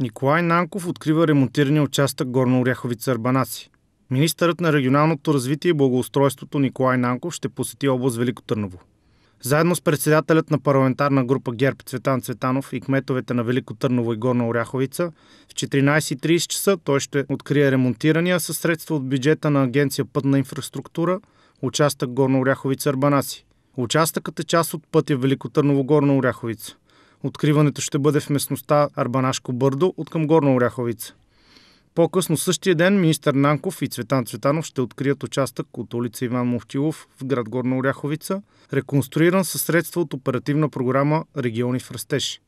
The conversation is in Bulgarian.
Николай Нанков открива ремонтирания участък Горно Оряховица Арбанаси. Министърът на регионалното развитие и благоустройството Николай Нанков ще посети област Велико Търново. Заедно с председателят на парламентарна група ГЕРБ Цветан Цветанов и кметовете на Велико Търново и Горна Оряховица, в 14.30 часа той ще открие ремонтирания със средства от бюджета на Агенция Пътна инфраструктура, участък Горна Оряховица Арбанаси. Участъкът е част от пътя Велико Търново Горна Оряховица. Откриването ще бъде в местността Арбанашко бърдо от към Горна Оряховица. По-късно същия ден министър Нанков и Цветан Цветанов ще открият участък от улица Иван Мовтилов в град Горна Оряховица, реконструиран със средства от оперативна програма Региони в растеж.